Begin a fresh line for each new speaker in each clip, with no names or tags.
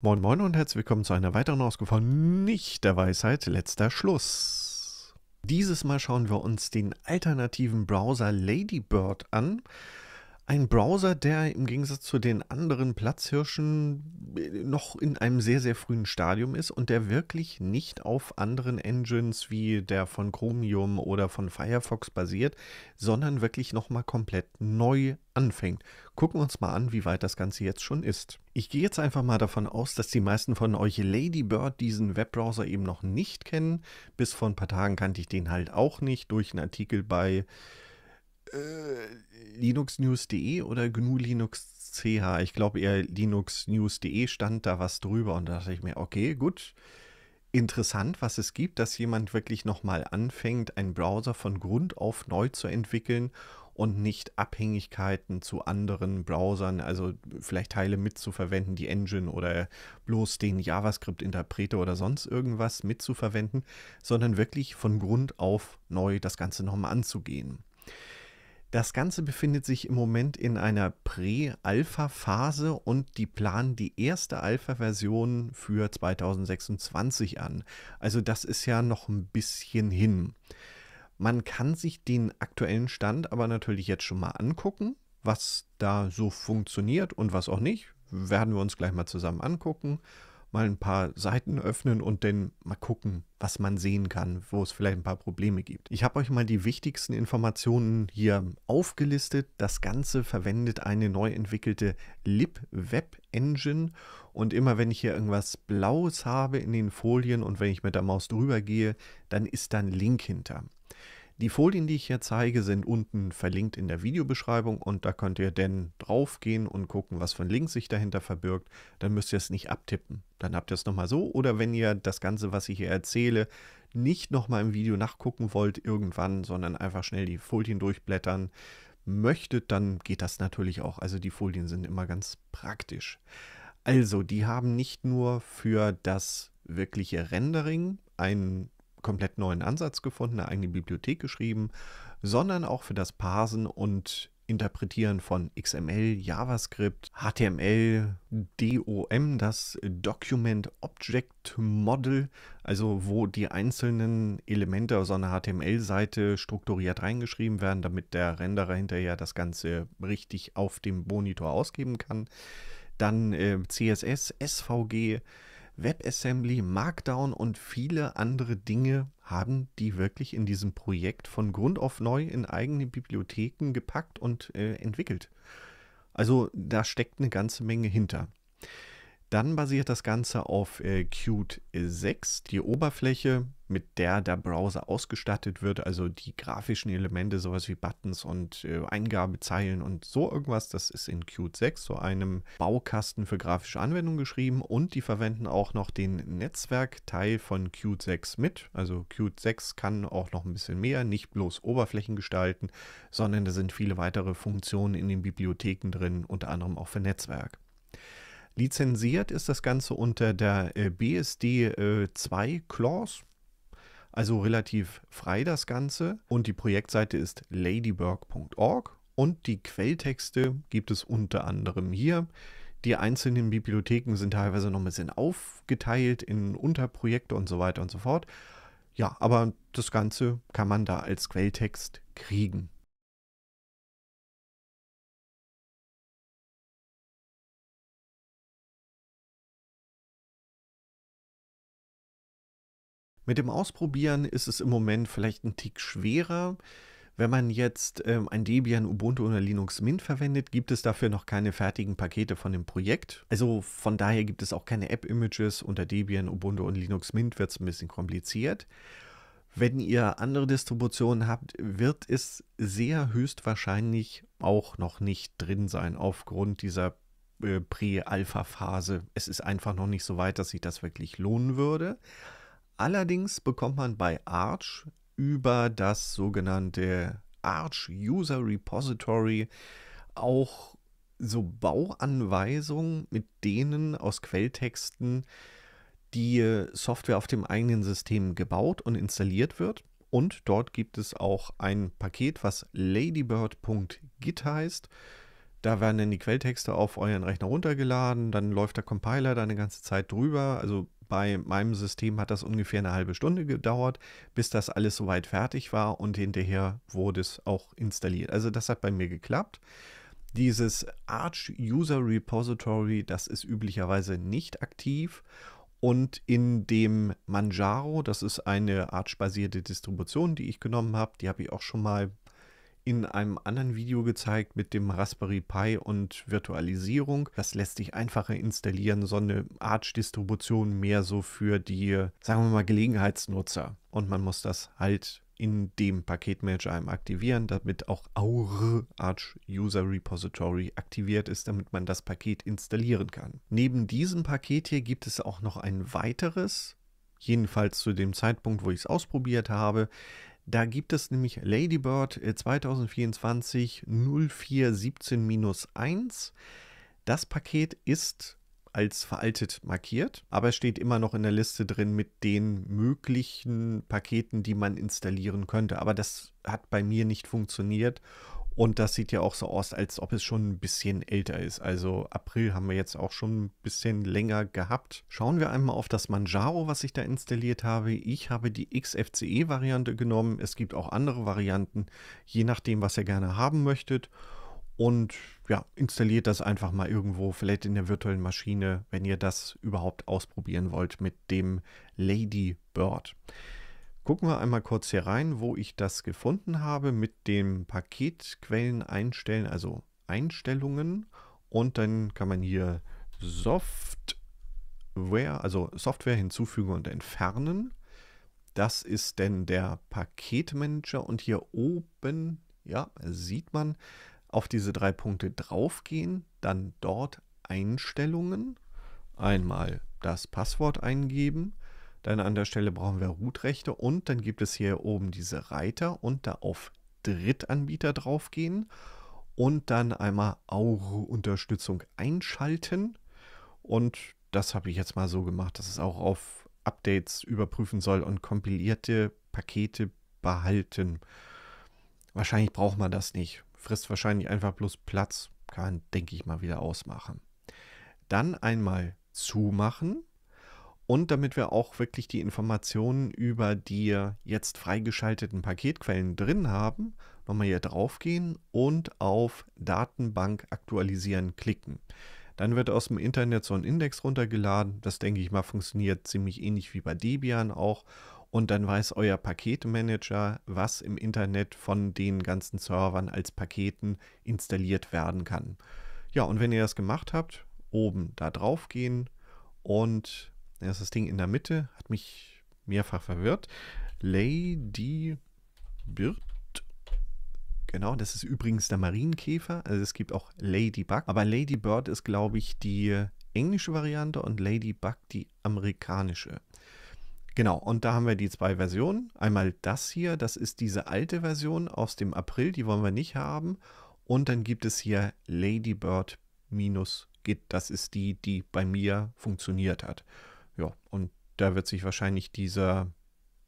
Moin Moin und herzlich willkommen zu einer weiteren Ausgabe von Nicht der Weisheit letzter Schluss. Dieses Mal schauen wir uns den alternativen Browser Ladybird an. Ein Browser, der im Gegensatz zu den anderen Platzhirschen äh, noch in einem sehr, sehr frühen Stadium ist und der wirklich nicht auf anderen Engines wie der von Chromium oder von Firefox basiert, sondern wirklich nochmal komplett neu anfängt. Gucken wir uns mal an, wie weit das Ganze jetzt schon ist. Ich gehe jetzt einfach mal davon aus, dass die meisten von euch Ladybird diesen Webbrowser eben noch nicht kennen. Bis vor ein paar Tagen kannte ich den halt auch nicht durch einen Artikel bei äh, linuxnews.de oder gnu Linux CH. Ich glaube eher linuxnews.de stand da was drüber und da dachte ich mir, okay, gut. Interessant, was es gibt, dass jemand wirklich nochmal anfängt, einen Browser von Grund auf neu zu entwickeln und nicht Abhängigkeiten zu anderen Browsern, also vielleicht Teile mitzuverwenden, die Engine oder bloß den JavaScript-Interpreter oder sonst irgendwas mitzuverwenden, sondern wirklich von Grund auf neu das Ganze nochmal anzugehen. Das Ganze befindet sich im Moment in einer Prä-Alpha-Phase und die planen die erste Alpha-Version für 2026 an. Also das ist ja noch ein bisschen hin. Man kann sich den aktuellen Stand aber natürlich jetzt schon mal angucken, was da so funktioniert und was auch nicht. Werden wir uns gleich mal zusammen angucken mal ein paar Seiten öffnen und dann mal gucken, was man sehen kann, wo es vielleicht ein paar Probleme gibt. Ich habe euch mal die wichtigsten Informationen hier aufgelistet. Das Ganze verwendet eine neu entwickelte LibWeb-Engine und immer wenn ich hier irgendwas Blaues habe in den Folien und wenn ich mit der Maus drüber gehe, dann ist da ein Link hinter. Die Folien, die ich hier zeige, sind unten verlinkt in der Videobeschreibung und da könnt ihr dann draufgehen und gucken, was für links sich dahinter verbirgt. Dann müsst ihr es nicht abtippen. Dann habt ihr es nochmal so. Oder wenn ihr das Ganze, was ich hier erzähle, nicht nochmal im Video nachgucken wollt irgendwann, sondern einfach schnell die Folien durchblättern möchtet, dann geht das natürlich auch. Also die Folien sind immer ganz praktisch. Also, die haben nicht nur für das wirkliche Rendering einen komplett neuen Ansatz gefunden, eine eigene Bibliothek geschrieben, sondern auch für das Parsen und Interpretieren von XML, JavaScript, HTML, DOM, das Document Object Model, also wo die einzelnen Elemente aus einer HTML-Seite strukturiert reingeschrieben werden, damit der Renderer hinterher das Ganze richtig auf dem Monitor ausgeben kann. Dann äh, CSS, SVG, WebAssembly, Markdown und viele andere Dinge haben die wirklich in diesem Projekt von Grund auf neu in eigene Bibliotheken gepackt und äh, entwickelt. Also da steckt eine ganze Menge hinter. Dann basiert das Ganze auf äh, Qt 6, die Oberfläche, mit der der Browser ausgestattet wird, also die grafischen Elemente, sowas wie Buttons und äh, Eingabezeilen und so irgendwas, das ist in Qt 6, so einem Baukasten für grafische Anwendungen geschrieben und die verwenden auch noch den Netzwerkteil von Qt 6 mit. Also Qt 6 kann auch noch ein bisschen mehr, nicht bloß Oberflächen gestalten, sondern da sind viele weitere Funktionen in den Bibliotheken drin, unter anderem auch für Netzwerk. Lizenziert ist das Ganze unter der äh, BSD 2 äh, Clause, also relativ frei das Ganze. Und die Projektseite ist ladyburg.org. und die Quelltexte gibt es unter anderem hier. Die einzelnen Bibliotheken sind teilweise noch ein bisschen aufgeteilt in Unterprojekte und so weiter und so fort. Ja, aber das Ganze kann man da als Quelltext kriegen. Mit dem Ausprobieren ist es im Moment vielleicht ein Tick schwerer. Wenn man jetzt ähm, ein Debian, Ubuntu oder Linux Mint verwendet, gibt es dafür noch keine fertigen Pakete von dem Projekt. Also von daher gibt es auch keine App-Images. Unter Debian, Ubuntu und Linux Mint wird es ein bisschen kompliziert. Wenn ihr andere Distributionen habt, wird es sehr höchstwahrscheinlich auch noch nicht drin sein aufgrund dieser äh, Prä-Alpha-Phase. Es ist einfach noch nicht so weit, dass sich das wirklich lohnen würde. Allerdings bekommt man bei Arch über das sogenannte Arch User Repository auch so Bauanweisungen, mit denen aus Quelltexten die äh, Software auf dem eigenen System gebaut und installiert wird. Und dort gibt es auch ein Paket, was ladybird.git heißt. Da werden dann die Quelltexte auf euren Rechner runtergeladen, dann läuft der Compiler da eine ganze Zeit drüber. Also bei meinem System hat das ungefähr eine halbe Stunde gedauert, bis das alles soweit fertig war und hinterher wurde es auch installiert. Also das hat bei mir geklappt. Dieses Arch User Repository, das ist üblicherweise nicht aktiv und in dem Manjaro, das ist eine arch-basierte Distribution, die ich genommen habe, die habe ich auch schon mal in einem anderen Video gezeigt mit dem Raspberry Pi und Virtualisierung. Das lässt sich einfacher installieren, so eine arch Distribution mehr so für die, sagen wir mal, Gelegenheitsnutzer. Und man muss das halt in dem Paketmanager einem aktivieren, damit auch Aure Arch User Repository aktiviert ist, damit man das Paket installieren kann. Neben diesem Paket hier gibt es auch noch ein weiteres, jedenfalls zu dem Zeitpunkt, wo ich es ausprobiert habe. Da gibt es nämlich Ladybird 2024 äh, 0417-1. Das Paket ist als veraltet markiert, aber es steht immer noch in der Liste drin mit den möglichen Paketen, die man installieren könnte. Aber das hat bei mir nicht funktioniert und das sieht ja auch so aus, als ob es schon ein bisschen älter ist. Also April haben wir jetzt auch schon ein bisschen länger gehabt. Schauen wir einmal auf das Manjaro, was ich da installiert habe. Ich habe die XFCE-Variante genommen. Es gibt auch andere Varianten, je nachdem, was ihr gerne haben möchtet. Und ja, installiert das einfach mal irgendwo, vielleicht in der virtuellen Maschine, wenn ihr das überhaupt ausprobieren wollt mit dem Lady Bird. Gucken wir einmal kurz hier rein, wo ich das gefunden habe mit dem Paketquellen einstellen, also Einstellungen. Und dann kann man hier Software, also Software hinzufügen und entfernen. Das ist denn der Paketmanager und hier oben, ja, sieht man, auf diese drei Punkte draufgehen, dann dort Einstellungen, einmal das Passwort eingeben, dann an der Stelle brauchen wir Root-Rechte und dann gibt es hier oben diese Reiter und da auf Drittanbieter draufgehen und dann einmal Auro-Unterstützung einschalten. Und das habe ich jetzt mal so gemacht, dass es auch auf Updates überprüfen soll und kompilierte Pakete behalten. Wahrscheinlich braucht man das nicht. Frisst wahrscheinlich einfach bloß Platz. Kann, denke ich mal, wieder ausmachen. Dann einmal zumachen und damit wir auch wirklich die Informationen über die jetzt freigeschalteten Paketquellen drin haben, nochmal hier drauf gehen und auf Datenbank aktualisieren klicken. Dann wird aus dem Internet so ein Index runtergeladen. Das denke ich mal funktioniert ziemlich ähnlich wie bei Debian auch. Und dann weiß euer Paketmanager, was im Internet von den ganzen Servern als Paketen installiert werden kann. Ja, und wenn ihr das gemacht habt, oben da drauf gehen und Erst das Ding in der Mitte hat mich mehrfach verwirrt. Lady Bird. Genau, das ist übrigens der Marienkäfer. Also es gibt auch Ladybug. Aber Lady Bird ist, glaube ich, die englische Variante und Ladybug die amerikanische. Genau, und da haben wir die zwei Versionen. Einmal das hier, das ist diese alte Version aus dem April, die wollen wir nicht haben. Und dann gibt es hier Ladybird minus Git, das ist die, die bei mir funktioniert hat. Ja, und da wird sich wahrscheinlich dieser,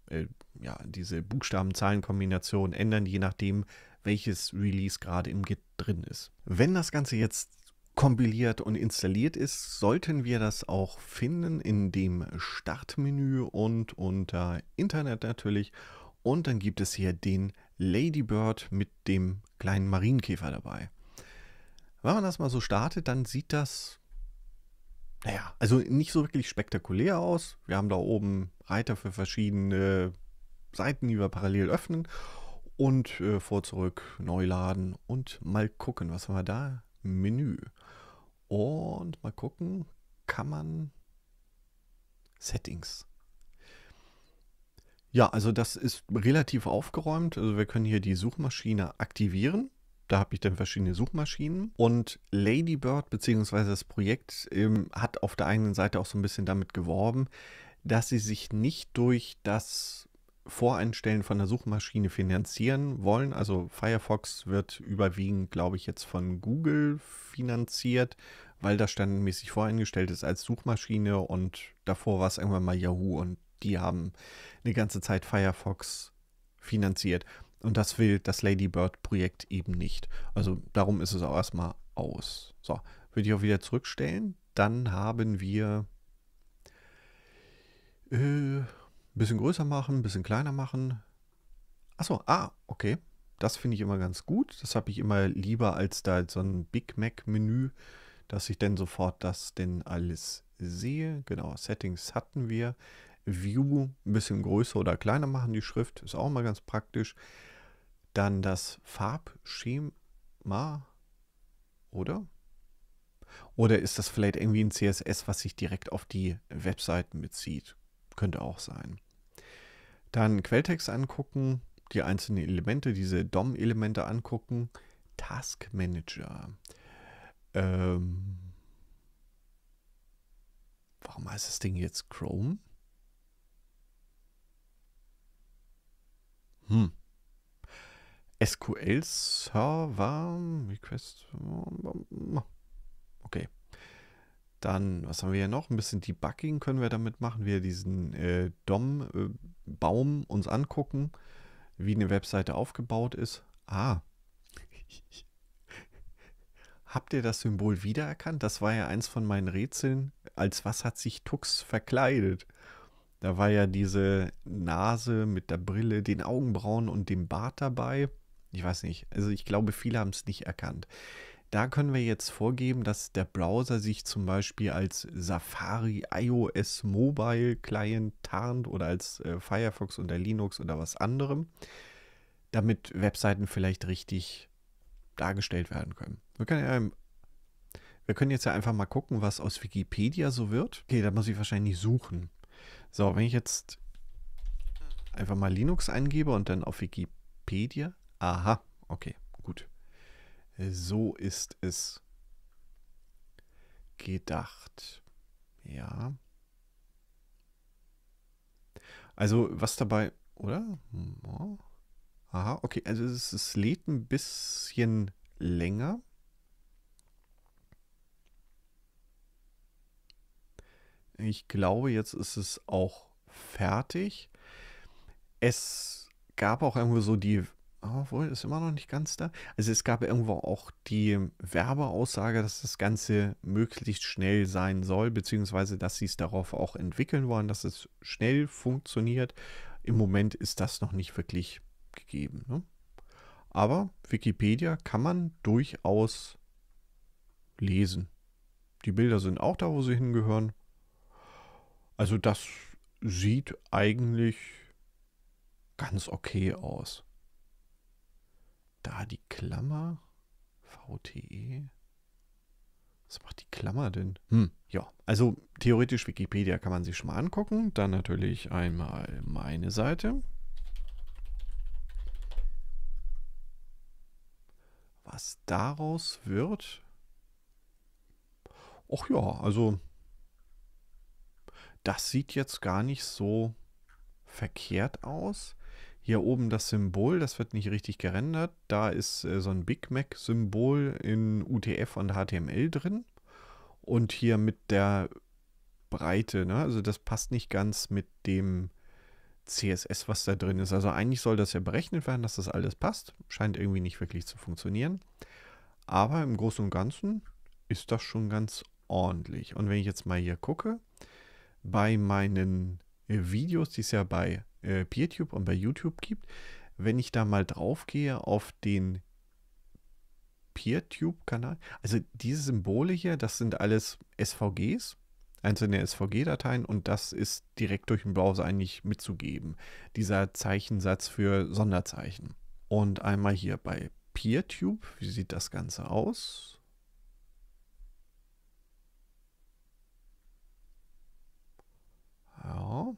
äh, ja, diese Buchstaben-Zahlen-Kombination ändern, je nachdem, welches Release gerade im Git drin ist. Wenn das Ganze jetzt kompiliert und installiert ist, sollten wir das auch finden in dem Startmenü und unter Internet natürlich. Und dann gibt es hier den Ladybird mit dem kleinen Marienkäfer dabei. Wenn man das mal so startet, dann sieht das naja, also nicht so wirklich spektakulär aus. Wir haben da oben Reiter für verschiedene Seiten, die wir parallel öffnen. Und äh, vor zurück neu laden und mal gucken, was haben wir da? Menü. Und mal gucken, kann man Settings. Ja, also das ist relativ aufgeräumt. Also wir können hier die Suchmaschine aktivieren. Da habe ich dann verschiedene Suchmaschinen. Und Ladybird bzw. das Projekt ähm, hat auf der einen Seite auch so ein bisschen damit geworben, dass sie sich nicht durch das Voreinstellen von der Suchmaschine finanzieren wollen. Also Firefox wird überwiegend, glaube ich, jetzt von Google finanziert, weil das standardmäßig voreingestellt ist als Suchmaschine und davor war es irgendwann mal Yahoo und die haben eine ganze Zeit Firefox finanziert. Und das will das Ladybird-Projekt eben nicht. Also darum ist es auch erstmal aus. So, würde ich auch wieder zurückstellen. Dann haben wir ein äh, bisschen größer machen, ein bisschen kleiner machen. Achso, ah, okay. Das finde ich immer ganz gut. Das habe ich immer lieber als da so ein Big Mac-Menü, dass ich dann sofort das denn alles sehe. Genau, Settings hatten wir. View ein bisschen größer oder kleiner machen, die Schrift ist auch mal ganz praktisch. Dann das Farbschema, oder? Oder ist das vielleicht irgendwie ein CSS, was sich direkt auf die Webseiten bezieht? Könnte auch sein. Dann Quelltext angucken, die einzelnen Elemente, diese DOM-Elemente angucken. Task Manager. Ähm, warum heißt das Ding jetzt Chrome? Hm. SQL-Server, Request, okay. Dann, was haben wir hier noch? Ein bisschen Debugging können wir damit machen. Wir diesen äh, DOM-Baum äh, uns angucken, wie eine Webseite aufgebaut ist. Ah. Habt ihr das Symbol wiedererkannt? Das war ja eins von meinen Rätseln. Als was hat sich Tux verkleidet? Da war ja diese Nase mit der Brille, den Augenbrauen und dem Bart dabei ich weiß nicht, also ich glaube, viele haben es nicht erkannt. Da können wir jetzt vorgeben, dass der Browser sich zum Beispiel als Safari iOS Mobile Client tarnt oder als äh, Firefox unter Linux oder was anderem, damit Webseiten vielleicht richtig dargestellt werden können. Wir können, ja, wir können jetzt ja einfach mal gucken, was aus Wikipedia so wird. Okay, da muss ich wahrscheinlich suchen. So, wenn ich jetzt einfach mal Linux eingebe und dann auf Wikipedia. Aha, okay, gut. So ist es gedacht. Ja. Also was dabei, oder? Hm, oh. Aha, okay, also es, es lädt ein bisschen länger. Ich glaube, jetzt ist es auch fertig. Es gab auch irgendwo so die obwohl, ist immer noch nicht ganz da. Also es gab irgendwo auch die Werbeaussage, dass das Ganze möglichst schnell sein soll, beziehungsweise dass sie es darauf auch entwickeln wollen, dass es schnell funktioniert. Im Moment ist das noch nicht wirklich gegeben. Ne? Aber Wikipedia kann man durchaus lesen. Die Bilder sind auch da, wo sie hingehören. Also das sieht eigentlich ganz okay aus. Da die Klammer. VTE. Was macht die Klammer denn? Hm, ja, also theoretisch Wikipedia kann man sich schon mal angucken. Dann natürlich einmal meine Seite. Was daraus wird? Ach ja, also das sieht jetzt gar nicht so verkehrt aus hier oben das Symbol, das wird nicht richtig gerendert. Da ist äh, so ein Big Mac-Symbol in UTF und HTML drin. Und hier mit der Breite, ne? also das passt nicht ganz mit dem CSS, was da drin ist. Also eigentlich soll das ja berechnet werden, dass das alles passt. Scheint irgendwie nicht wirklich zu funktionieren. Aber im Großen und Ganzen ist das schon ganz ordentlich. Und wenn ich jetzt mal hier gucke, bei meinen Videos, die es ja bei äh, PeerTube und bei YouTube gibt. Wenn ich da mal drauf gehe auf den PeerTube-Kanal, also diese Symbole hier, das sind alles SVGs, einzelne SVG-Dateien und das ist direkt durch den Browser eigentlich mitzugeben. Dieser Zeichensatz für Sonderzeichen. Und einmal hier bei PeerTube, wie sieht das Ganze aus? Ja.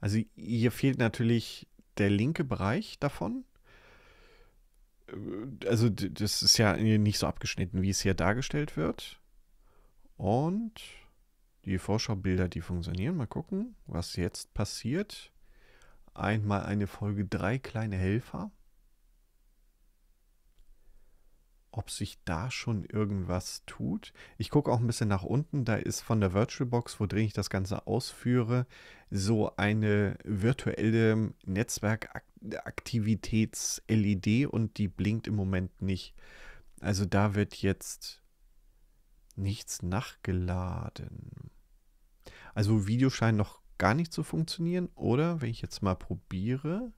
Also hier fehlt natürlich der linke Bereich davon. Äh, also das ist ja nicht so abgeschnitten, wie es hier dargestellt wird. Und die Vorschaubilder, die funktionieren. Mal gucken, was jetzt passiert. Einmal eine Folge drei kleine Helfer. ob sich da schon irgendwas tut. Ich gucke auch ein bisschen nach unten. Da ist von der VirtualBox, wo drin ich das Ganze ausführe, so eine virtuelle Netzwerkaktivitäts-LED und die blinkt im Moment nicht. Also da wird jetzt nichts nachgeladen. Also Video scheint noch gar nicht zu funktionieren. Oder wenn ich jetzt mal probiere,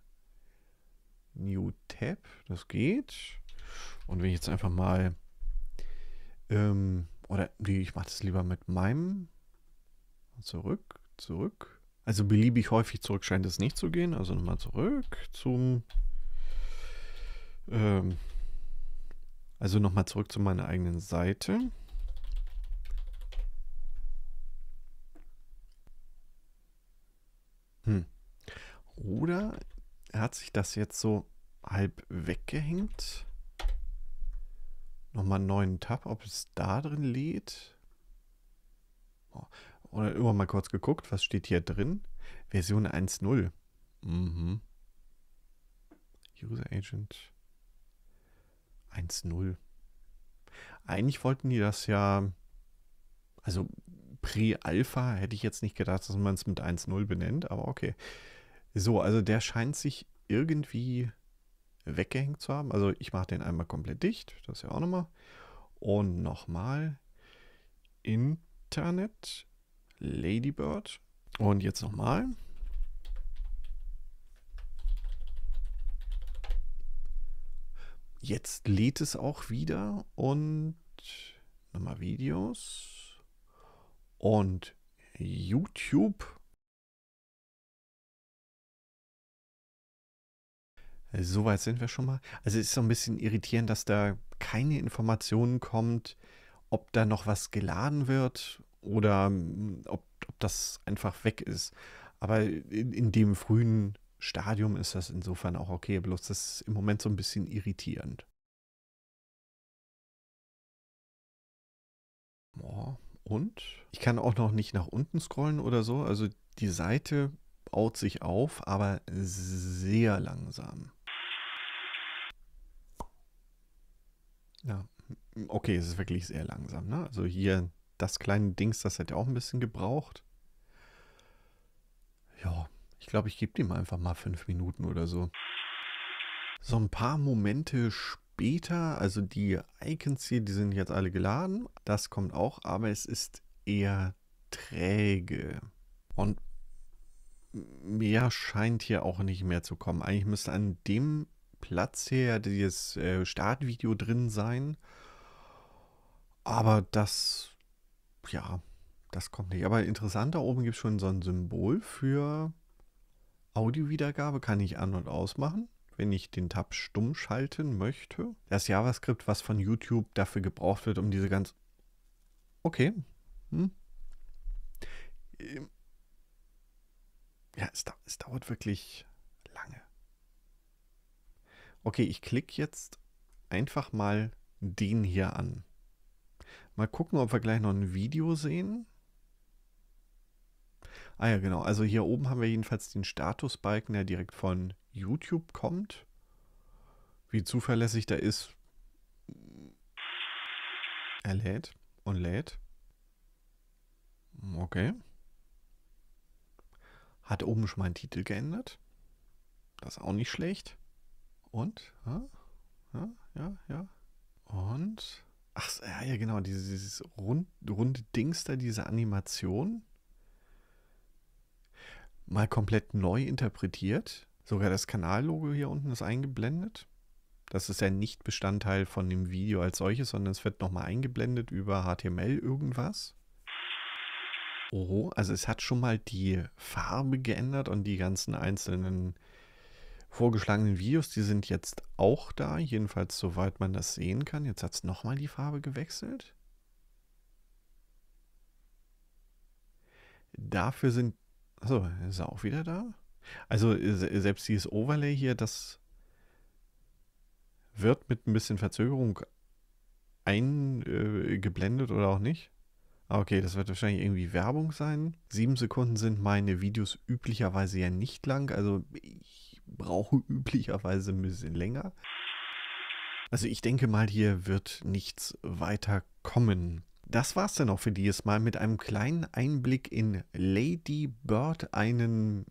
New Tab, das geht. Und wenn ich jetzt einfach mal, ähm, oder nee, ich mache das lieber mit meinem. Zurück, zurück. Also beliebig häufig zurück scheint es nicht zu gehen. Also nochmal zurück zum, ähm, also nochmal zurück zu meiner eigenen Seite. Hm. Oder hat sich das jetzt so halb weggehängt? nochmal einen neuen Tab, ob es da drin lädt. Oh, oder immer mal kurz geguckt, was steht hier drin? Version 1.0. Mhm. User Agent 1.0. Eigentlich wollten die das ja, also Pre-Alpha hätte ich jetzt nicht gedacht, dass man es mit 1.0 benennt, aber okay. So, also der scheint sich irgendwie weggehängt zu haben. Also ich mache den einmal komplett dicht, das ist ja auch nochmal. Und nochmal Internet, Ladybird. Und jetzt nochmal. Jetzt lädt es auch wieder und nochmal Videos und YouTube. Soweit sind wir schon mal. Also es ist so ein bisschen irritierend, dass da keine Informationen kommt, ob da noch was geladen wird oder mm, ob, ob das einfach weg ist. Aber in, in dem frühen Stadium ist das insofern auch okay, bloß das ist im Moment so ein bisschen irritierend. Oh, und? Ich kann auch noch nicht nach unten scrollen oder so. Also die Seite baut sich auf, aber sehr langsam. Ja, okay, es ist wirklich sehr langsam. Ne? Also hier das kleine Dings, das hat ja auch ein bisschen gebraucht. Ja, ich glaube, ich gebe dem einfach mal fünf Minuten oder so. So ein paar Momente später, also die Icons hier, die sind jetzt alle geladen. Das kommt auch, aber es ist eher träge. Und mehr scheint hier auch nicht mehr zu kommen. Eigentlich müsste an dem Platz her, dieses äh, Startvideo drin sein. Aber das, ja, das kommt nicht. Aber interessant, da oben gibt es schon so ein Symbol für Audio-Wiedergabe. Kann ich an- und ausmachen, wenn ich den Tab stumm schalten möchte. Das JavaScript, was von YouTube dafür gebraucht wird, um diese ganz... Okay. Hm. Ähm. Ja, es, da, es dauert wirklich lange. Okay, ich klicke jetzt einfach mal den hier an. Mal gucken, ob wir gleich noch ein Video sehen. Ah ja, genau. Also hier oben haben wir jedenfalls den Statusbalken, der direkt von YouTube kommt. Wie zuverlässig der ist. Er lädt und lädt. Okay. Hat oben schon mal einen Titel geändert. Das ist auch nicht schlecht und, ja, ja, ja, und, ach ja, ja genau, dieses, dieses rund, runde Dings da, diese Animation, mal komplett neu interpretiert. Sogar das Kanallogo hier unten ist eingeblendet. Das ist ja nicht Bestandteil von dem Video als solches, sondern es wird nochmal eingeblendet über HTML irgendwas. Oh, also es hat schon mal die Farbe geändert und die ganzen einzelnen vorgeschlagenen Videos, die sind jetzt auch da, jedenfalls soweit man das sehen kann. Jetzt hat es nochmal die Farbe gewechselt. Dafür sind... Achso, ist er auch wieder da? Also selbst dieses Overlay hier, das wird mit ein bisschen Verzögerung eingeblendet äh, oder auch nicht. Ah, okay, das wird wahrscheinlich irgendwie Werbung sein. Sieben Sekunden sind meine Videos üblicherweise ja nicht lang. Also ich brauche üblicherweise ein bisschen länger. Also ich denke mal, hier wird nichts weiter kommen. Das war's dann auch für dieses Mal mit einem kleinen Einblick in Ladybird, einen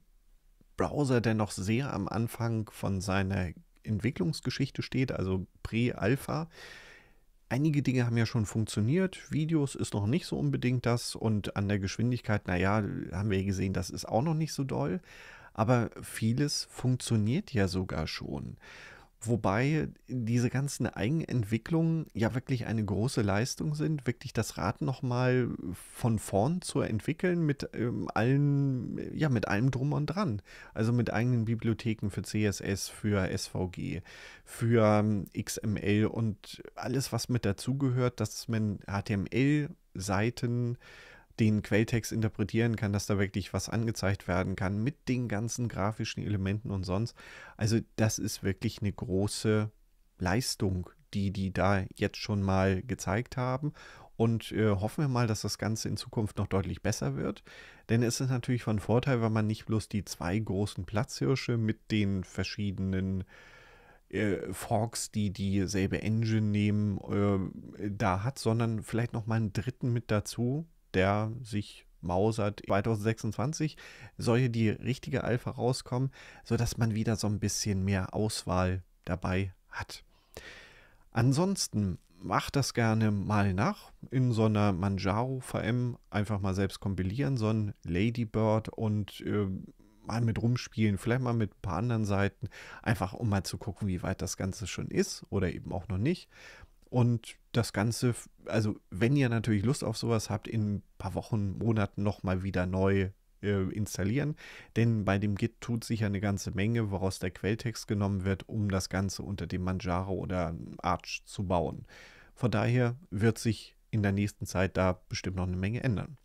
Browser, der noch sehr am Anfang von seiner Entwicklungsgeschichte steht, also Pre-Alpha. Einige Dinge haben ja schon funktioniert, Videos ist noch nicht so unbedingt das und an der Geschwindigkeit, naja, haben wir gesehen, das ist auch noch nicht so doll aber vieles funktioniert ja sogar schon. Wobei diese ganzen Eigenentwicklungen ja wirklich eine große Leistung sind, wirklich das Rad nochmal von vorn zu entwickeln mit ähm, allen, ja, mit allem drum und dran. Also mit eigenen Bibliotheken für CSS, für SVG, für ähm, XML und alles, was mit dazugehört, dass man HTML-Seiten den Quelltext interpretieren kann, dass da wirklich was angezeigt werden kann mit den ganzen grafischen Elementen und sonst. Also das ist wirklich eine große Leistung, die die da jetzt schon mal gezeigt haben. Und äh, hoffen wir mal, dass das Ganze in Zukunft noch deutlich besser wird. Denn es ist natürlich von Vorteil, wenn man nicht bloß die zwei großen Platzhirsche mit den verschiedenen äh, Forks, die dieselbe Engine nehmen, äh, da hat, sondern vielleicht noch mal einen dritten mit dazu, der sich mausert 2026 soll die richtige Alpha rauskommen, sodass man wieder so ein bisschen mehr Auswahl dabei hat. Ansonsten macht das gerne mal nach in so einer Manjaro VM, einfach mal selbst kompilieren, so ein Ladybird und äh, mal mit rumspielen, vielleicht mal mit ein paar anderen Seiten, einfach um mal zu gucken, wie weit das Ganze schon ist oder eben auch noch nicht. Und das Ganze, also wenn ihr natürlich Lust auf sowas habt, in ein paar Wochen, Monaten nochmal wieder neu äh, installieren. Denn bei dem Git tut sich ja eine ganze Menge, woraus der Quelltext genommen wird, um das Ganze unter dem Manjaro oder Arch zu bauen. Von daher wird sich in der nächsten Zeit da bestimmt noch eine Menge ändern.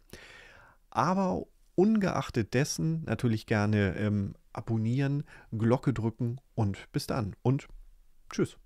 Aber ungeachtet dessen natürlich gerne ähm, abonnieren, Glocke drücken und bis dann und tschüss.